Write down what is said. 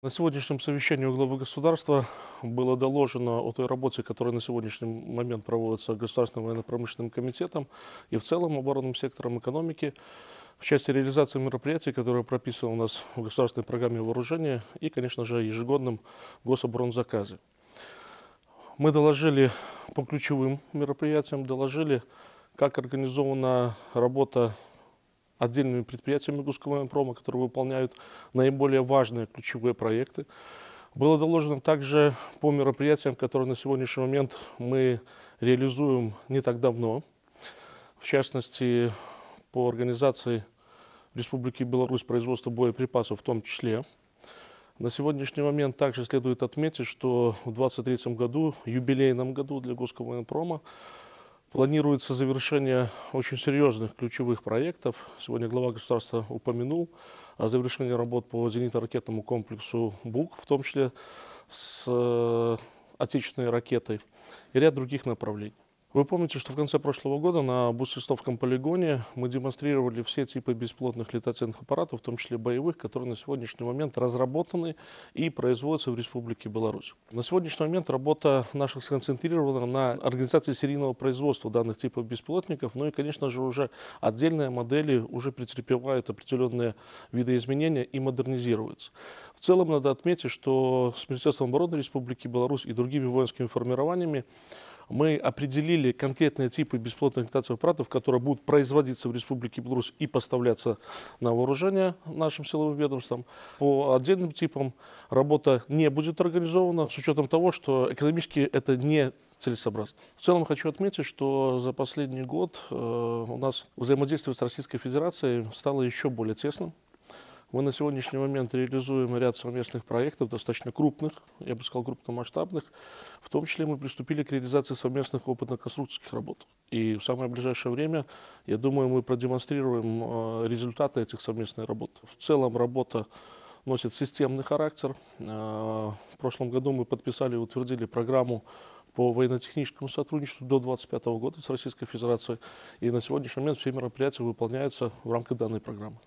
На сегодняшнем совещании у главы государства было доложено о той работе, которая на сегодняшний момент проводится Государственным военно-промышленным комитетом и в целом оборонным сектором экономики в части реализации мероприятий, которые прописаны у нас в государственной программе вооружения и, конечно же, ежегодном гособоронзаказе. Мы доложили по ключевым мероприятиям, доложили, как организована работа отдельными предприятиями Гусковоенпрома, которые выполняют наиболее важные ключевые проекты. Было доложено также по мероприятиям, которые на сегодняшний момент мы реализуем не так давно. В частности, по организации Республики Беларусь производства боеприпасов в том числе. На сегодняшний момент также следует отметить, что в 2023 году, юбилейном году для Гусковоенпрома, Прома, Планируется завершение очень серьезных ключевых проектов. Сегодня глава государства упомянул о завершении работ по зенитно-ракетному комплексу «Бук», в том числе с э, отечественной ракетой и ряд других направлений. Вы помните, что в конце прошлого года на Бусвистовском полигоне мы демонстрировали все типы беспилотных летательных аппаратов, в том числе боевых, которые на сегодняшний момент разработаны и производятся в Республике Беларусь. На сегодняшний момент работа наших сконцентрирована на организации серийного производства данных типов беспилотников, ну и, конечно же, уже отдельные модели уже претерпевают определенные видоизменения и модернизируются. В целом надо отметить, что с Министерством обороны Республики Беларусь и другими воинскими формированиями мы определили конкретные типы беспилотных летательных аппаратов, которые будут производиться в Республике Беларусь и поставляться на вооружение нашим силовым ведомствам. По отдельным типам работа не будет организована, с учетом того, что экономически это не целесообразно. В целом хочу отметить, что за последний год э, у нас взаимодействие с Российской Федерацией стало еще более тесным. Мы на сегодняшний момент реализуем ряд совместных проектов, достаточно крупных, я бы сказал, крупномасштабных. В том числе мы приступили к реализации совместных опытно-конструкторских работ. И в самое ближайшее время, я думаю, мы продемонстрируем э, результаты этих совместных работ. В целом работа носит системный характер. Э, в прошлом году мы подписали и утвердили программу по военно-техническому сотрудничеству до 2025 года с Российской Федерацией. И на сегодняшний момент все мероприятия выполняются в рамках данной программы.